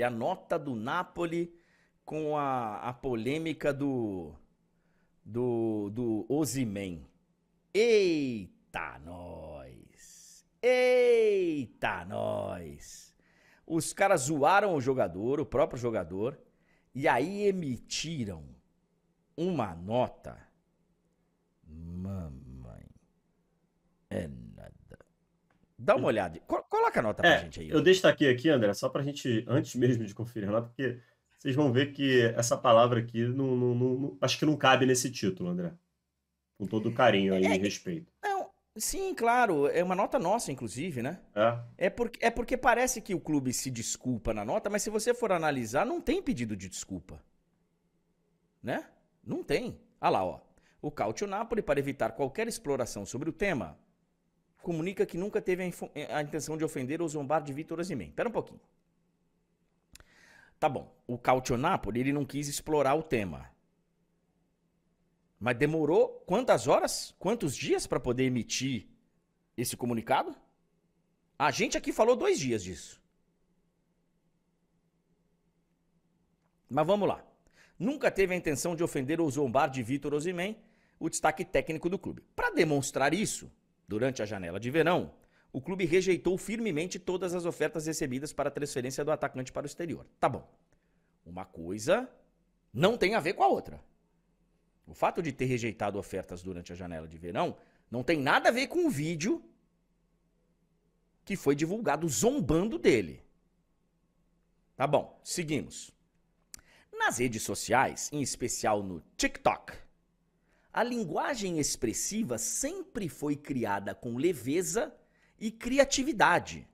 a nota do Napoli com a, a polêmica do do, do Eita nós! Eita nós! Os caras zoaram o jogador, o próprio jogador, e aí emitiram uma nota. Mano. Dá uma olhada. Coloca a nota pra é, gente aí. Eu destaquei aqui, André, só pra gente, antes mesmo de conferir lá, porque vocês vão ver que essa palavra aqui não, não, não, acho que não cabe nesse título, André. Com todo carinho é, aí é, e respeito. Não, sim, claro. É uma nota nossa, inclusive, né? É. É porque, é porque parece que o clube se desculpa na nota, mas se você for analisar, não tem pedido de desculpa. Né? Não tem. Ah lá, ó. O Cautio Napoli, para evitar qualquer exploração sobre o tema, comunica que nunca teve a, eh, a intenção de ofender ou zombar de Vitor Osimhen. Espera um pouquinho. Tá bom, o Cautionápolis, ele não quis explorar o tema. Mas demorou quantas horas, quantos dias para poder emitir esse comunicado? A gente aqui falou dois dias disso. Mas vamos lá. Nunca teve a intenção de ofender ou zombar de Vitor Osimem, o destaque técnico do clube. Para demonstrar isso, Durante a janela de verão, o clube rejeitou firmemente todas as ofertas recebidas para a transferência do atacante para o exterior. Tá bom. Uma coisa não tem a ver com a outra. O fato de ter rejeitado ofertas durante a janela de verão não tem nada a ver com o vídeo que foi divulgado zombando dele. Tá bom, seguimos. Nas redes sociais, em especial no TikTok, a linguagem expressiva sempre foi criada com leveza e criatividade.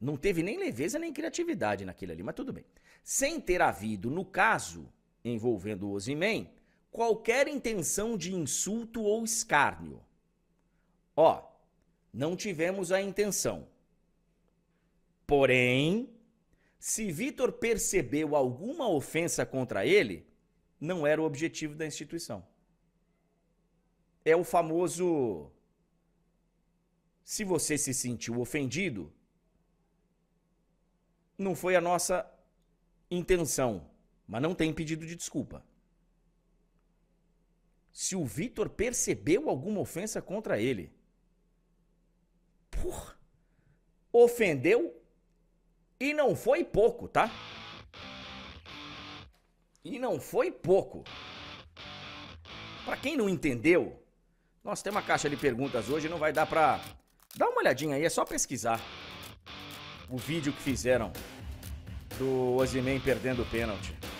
Não teve nem leveza nem criatividade naquele ali, mas tudo bem. Sem ter havido, no caso envolvendo o Osimem, qualquer intenção de insulto ou escárnio. Ó, não tivemos a intenção. Porém, se Vitor percebeu alguma ofensa contra ele, não era o objetivo da instituição é o famoso. Se você se sentiu ofendido, não foi a nossa intenção, mas não tem pedido de desculpa. Se o Vitor percebeu alguma ofensa contra ele, ofendeu e não foi pouco, tá? E não foi pouco. Para quem não entendeu, nossa, tem uma caixa de perguntas hoje, não vai dar pra... Dá uma olhadinha aí, é só pesquisar. O vídeo que fizeram do Osimem perdendo o pênalti.